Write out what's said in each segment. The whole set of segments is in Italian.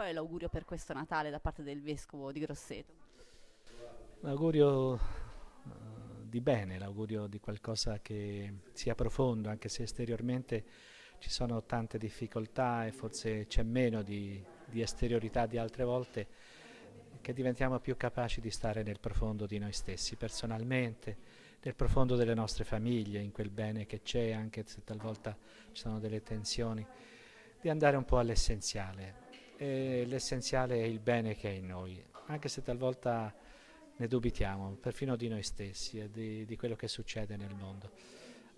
qual è l'augurio per questo Natale da parte del vescovo di Grosseto? L'augurio uh, di bene, l'augurio di qualcosa che sia profondo, anche se esteriormente ci sono tante difficoltà e forse c'è meno di, di esteriorità di altre volte, che diventiamo più capaci di stare nel profondo di noi stessi personalmente, nel profondo delle nostre famiglie, in quel bene che c'è, anche se talvolta ci sono delle tensioni, di andare un po' all'essenziale eh, l'essenziale è il bene che è in noi, anche se talvolta ne dubitiamo, perfino di noi stessi e di, di quello che succede nel mondo.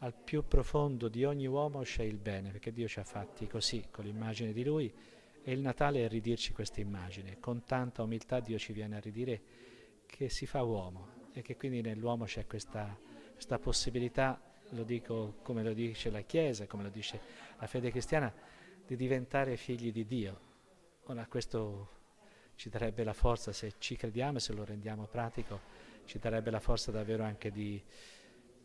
Al più profondo di ogni uomo c'è il bene, perché Dio ci ha fatti così, con l'immagine di Lui, e il Natale è ridirci questa immagine. Con tanta umiltà Dio ci viene a ridire che si fa uomo e che quindi nell'uomo c'è questa, questa possibilità, lo dico come lo dice la Chiesa, come lo dice la fede cristiana, di diventare figli di Dio, Ora questo ci darebbe la forza, se ci crediamo e se lo rendiamo pratico, ci darebbe la forza davvero anche di,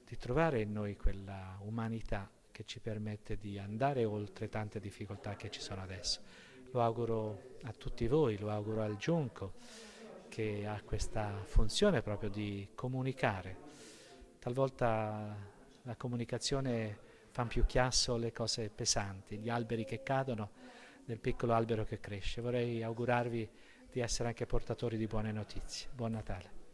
di trovare in noi quella umanità che ci permette di andare oltre tante difficoltà che ci sono adesso. Lo auguro a tutti voi, lo auguro al Giunco che ha questa funzione proprio di comunicare. Talvolta la comunicazione fa più chiasso le cose pesanti, gli alberi che cadono del piccolo albero che cresce. Vorrei augurarvi di essere anche portatori di buone notizie. Buon Natale.